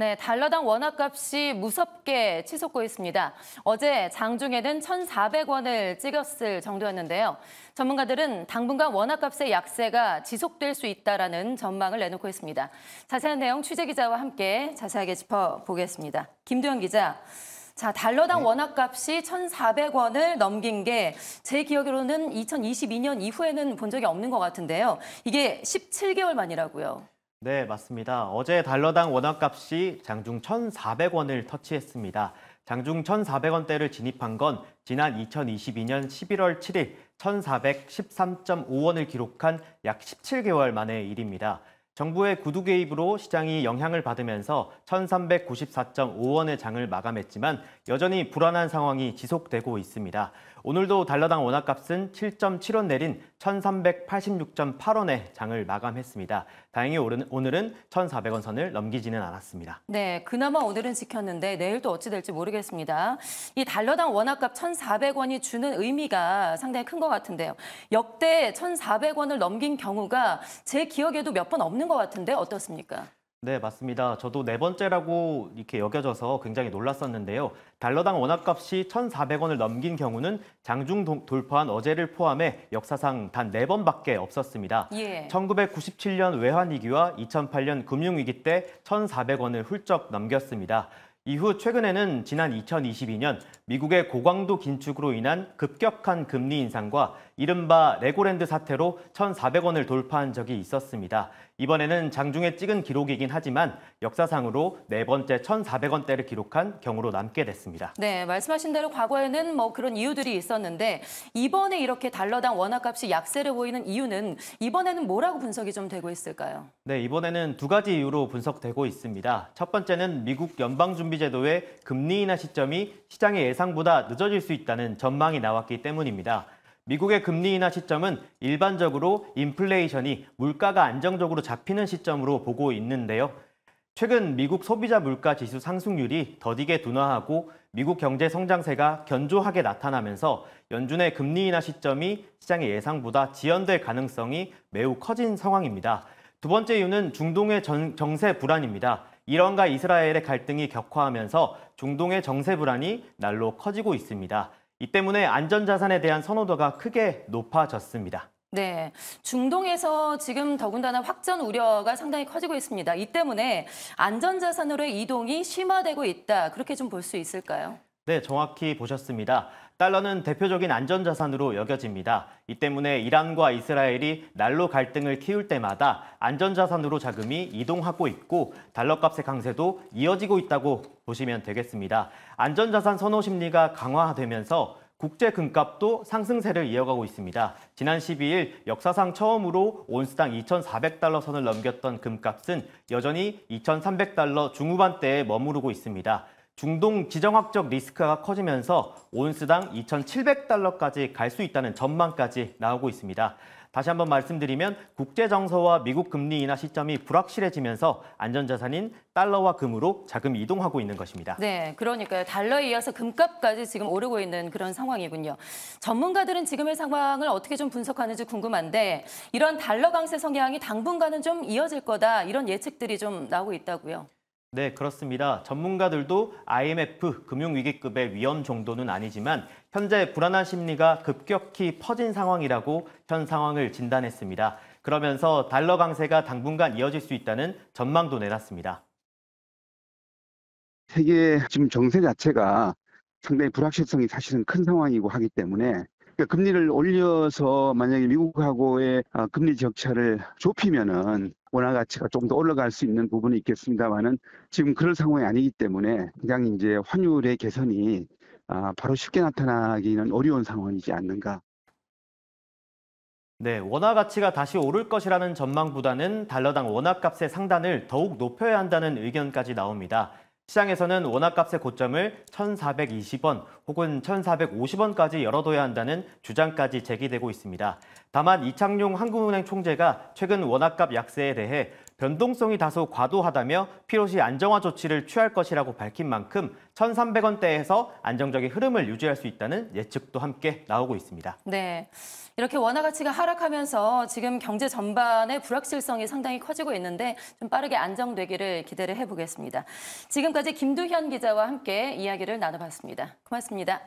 네, 달러당 원화값이 무섭게 치솟고 있습니다. 어제 장중에는 1,400원을 찍었을 정도였는데요. 전문가들은 당분간 원화값의 약세가 지속될 수있다라 전망을 내놓고 있습니다. 자세한 내용 취재 기자와 함께 자세하게 짚어보겠습니다. 김도현 기자. 자, 달러당 네. 원화값이 1,400원을 넘긴 게 제 기억으로는 2022년 이후에는 본 적이 없는 것 같은데요. 이게 17개월 만이라고요. 네, 맞습니다. 어제 달러당 원화값이 장중 1,400원을 터치했습니다. 장중 1,400원대를 진입한 건 지난 2022년 11월 7일 1,413.5원을 기록한 약 17개월 만의 일입니다. 정부의 구두 개입으로 시장이 영향을 받으면서 1,394.5원의 장을 마감했지만 여전히 불안한 상황이 지속되고 있습니다. 오늘도 달러당 원화값은 7.7원 내린 1,386.8원에 장을 마감했습니다. 다행히 오늘은 1,400원 선을 넘기지는 않았습니다. 네, 그나마 오늘은 지켰는데 내일 도 어찌 될지 모르겠습니다. 이 달러당 원화값 1,400원이 주는 의미가 상당히 큰 것 같은데요. 역대 1,400원을 넘긴 경우가 제 기억에도 몇 번 없는 것 같은데 어떻습니까? 네, 맞습니다. 저도 네 번째라고 이렇게 여겨져서 굉장히 놀랐었는데요. 달러당 원화값이 1,400원을 넘긴 경우는 장중 돌파한 어제를 포함해 역사상 단 네 번밖에 없었습니다. 예. 1997년 외환위기와 2008년 금융위기 때 1,400원을 훌쩍 넘겼습니다. 이후 최근에는 지난 2022년 미국의 고강도 긴축으로 인한 급격한 금리 인상과 이른바 레고랜드 사태로 1,400원을 돌파한 적이 있었습니다. 이번에는 장중에 찍은 기록이긴 하지만 역사상으로 네 번째 1,400원대를 기록한 경우로 남게 됐습니다. 네, 말씀하신 대로 과거에는 뭐 그런 이유들이 있었는데 이번에 이렇게 달러당 원화값이 약세를 보이는 이유는 이번에는 뭐라고 분석이 좀 되고 있을까요? 네, 이번에는 두 가지 이유로 분석되고 있습니다. 첫 번째는 미국 연방준비제도의 금리 인하 시점이 시장의 예상보다 늦어질 수 있다는 전망이 나왔기 때문입니다. 미국의 금리 인하 시점은 일반적으로 인플레이션이 물가가 안정적으로 잡히는 시점으로 보고 있는데요. 최근 미국 소비자 물가 지수 상승률이 더디게 둔화하고 미국 경제 성장세가 견조하게 나타나면서 연준의 금리 인하 시점이 시장의 예상보다 지연될 가능성이 매우 커진 상황입니다. 두 번째 이유는 중동의 전, 정세 불안입니다. 이란과 이스라엘의 갈등이 격화하면서 중동의 정세 불안이 날로 커지고 있습니다. 이 때문에 안전자산에 대한 선호도가 크게 높아졌습니다. 네, 중동에서 지금 더군다나 확전 우려가 상당히 커지고 있습니다. 이 때문에 안전자산으로의 이동이 심화되고 있다. 그렇게 좀 볼 수 있을까요? 네, 정확히 보셨습니다. 달러는 대표적인 안전자산으로 여겨집니다. 이 때문에 이란과 이스라엘이 날로 갈등을 키울 때마다 안전자산으로 자금이 이동하고 있고 달러값의 강세도 이어지고 있다고 보시면 되겠습니다. 안전자산 선호 심리가 강화되면서 국제 금값도 상승세를 이어가고 있습니다. 지난 12일 역사상 처음으로 온스당 2,400달러 선을 넘겼던 금값은 여전히 2,300달러 중후반대에 머무르고 있습니다. 중동 지정학적 리스크가 커지면서 온스당 2,700달러까지 갈 수 있다는 전망까지 나오고 있습니다. 다시 한번 말씀드리면 국제 정서와 미국 금리 인하 시점이 불확실해지면서 안전자산인 달러와 금으로 자금이 이동하고 있는 것입니다. 네, 그러니까요. 달러에 이어서 금값까지 지금 오르고 있는 그런 상황이군요. 전문가들은 지금의 상황을 어떻게 좀 분석하는지 궁금한데 이런 달러 강세 성향이 당분간은 좀 이어질 거다 이런 예측들이 좀 나오고 있다고요. 네, 그렇습니다. 전문가들도 IMF 금융위기급의 위험 정도는 아니지만 현재 불안한 심리가 급격히 퍼진 상황이라고 현 상황을 진단했습니다. 그러면서 달러 강세가 당분간 이어질 수 있다는 전망도 내놨습니다. 세계 지금 정세 자체가 상당히 불확실성이 사실은 큰 상황이고 하기 때문에 그러니까 금리를 올려서 만약에 미국하고의 어, 금리 격차를 좁히면은 원화 가치가 조금 더 올라갈 수 있는 부분이 있겠습니다만은 지금 그럴 상황이 아니기 때문에 그냥 이제 환율의 개선이 아, 바로 쉽게 나타나기는 어려운 상황이지 않는가. 네, 원화 가치가 다시 오를 것이라는 전망보다는 달러당 원화 값의 상단을 더욱 높여야 한다는 의견까지 나옵니다. 시장에서는 원화값의 고점을 1,420원 혹은 1,450원까지 열어둬야 한다는 주장까지 제기되고 있습니다. 다만 이창용 한국은행 총재가 최근 원화값 약세에 대해 변동성이 다소 과도하다며 필요시 안정화 조치를 취할 것이라고 밝힌 만큼 1,300원대에서 안정적인 흐름을 유지할 수 있다는 예측도 함께 나오고 있습니다. 네, 이렇게 원화 가치가 하락하면서 지금 경제 전반의 불확실성이 상당히 커지고 있는데 좀 빠르게 안정되기를 기대를 해보겠습니다. 지금까지 김두현 기자와 함께 이야기를 나눠봤습니다. 고맙습니다.